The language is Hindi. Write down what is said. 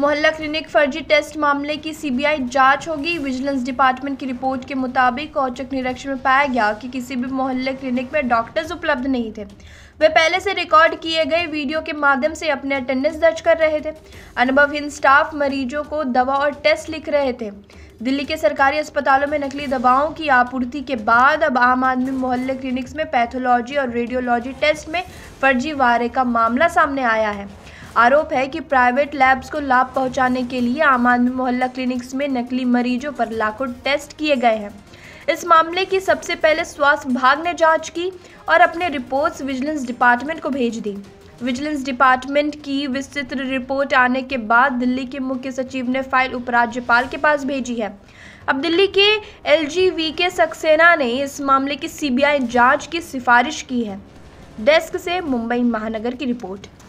मोहल्ला क्लिनिक फर्जी टेस्ट मामले की सीबीआई जांच होगी विजिलेंस डिपार्टमेंट की रिपोर्ट के मुताबिक औचक निरीक्षण में पाया गया कि किसी भी मोहल्ले क्लिनिक में डॉक्टर्स उपलब्ध नहीं थे वे पहले से रिकॉर्ड किए गए वीडियो के माध्यम से अपने अटेंडेंस दर्ज कर रहे थे अनुभवहीन स्टाफ मरीजों को दवा और टेस्ट लिख रहे थे दिल्ली के सरकारी अस्पतालों में नकली दवाओं की आपूर्ति के बाद अब आम आदमी मोहल्ले क्लिनिक्स में पैथोलॉजी और रेडियोलॉजी टेस्ट में फर्जीवाड़े का मामला सामने आया है आरोप है कि प्राइवेट लैब्स को लाभ पहुंचाने के लिए आम आदमी मोहल्ला क्लिनिक्स में नकली मरीजों पर लाखों टेस्ट किए गए हैं इस मामले की सबसे पहले स्वास्थ्य विभाग ने जांच की और अपने रिपोर्ट्स विजिलेंस डिपार्टमेंट को भेज दी विजिलेंस डिपार्टमेंट की विस्तृत रिपोर्ट आने के बाद दिल्ली के मुख्य सचिव ने फाइल उपराज्यपाल के पास भेजी है अब दिल्ली के एल वी के सक्सेना ने इस मामले की सीबीआई जांच की सिफारिश की है डेस्क से मुंबई महानगर की रिपोर्ट